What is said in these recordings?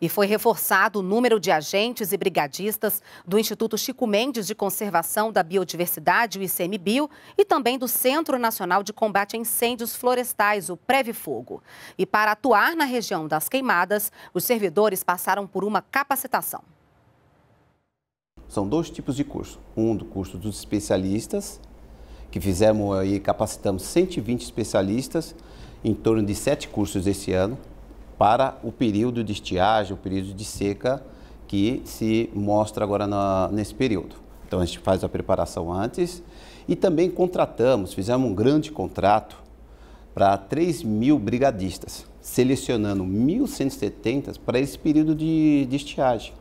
e foi reforçado o número de agentes e brigadistas do Instituto Chico Mendes de Conservação da Biodiversidade, o ICMBio, e também do Centro Nacional de Combate a Incêndios Florestais, o Previfogo. E para atuar na região das queimadas, os servidores passaram por uma capacitação. São dois tipos de curso. Um do curso dos especialistas, que fizemos aí, capacitamos 120 especialistas em torno de sete cursos esse ano para o período de estiagem, o período de seca que se mostra agora na, nesse período. Então a gente faz a preparação antes e também contratamos, fizemos um grande contrato para 3 mil brigadistas, selecionando 1.170 para esse período de, de estiagem.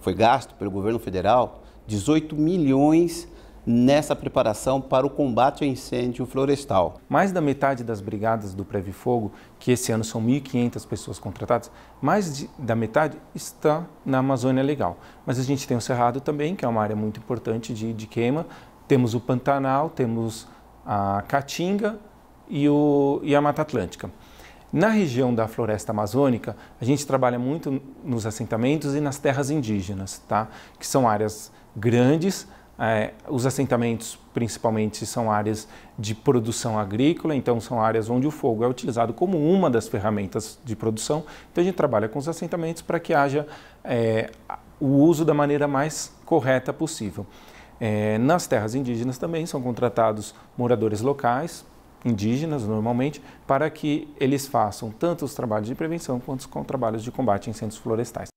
Foi gasto pelo governo federal 18 milhões nessa preparação para o combate ao incêndio florestal. Mais da metade das brigadas do Preve Fogo, que esse ano são 1.500 pessoas contratadas, mais de, da metade está na Amazônia Legal. Mas a gente tem o Cerrado também, que é uma área muito importante de, de queima, temos o Pantanal, temos a Caatinga e, o, e a Mata Atlântica. Na região da floresta amazônica, a gente trabalha muito nos assentamentos e nas terras indígenas, tá? que são áreas grandes, é, os assentamentos, principalmente, são áreas de produção agrícola, então são áreas onde o fogo é utilizado como uma das ferramentas de produção. Então a gente trabalha com os assentamentos para que haja é, o uso da maneira mais correta possível. É, nas terras indígenas também são contratados moradores locais, indígenas normalmente, para que eles façam tanto os trabalhos de prevenção quanto os trabalhos de combate a incêndios florestais.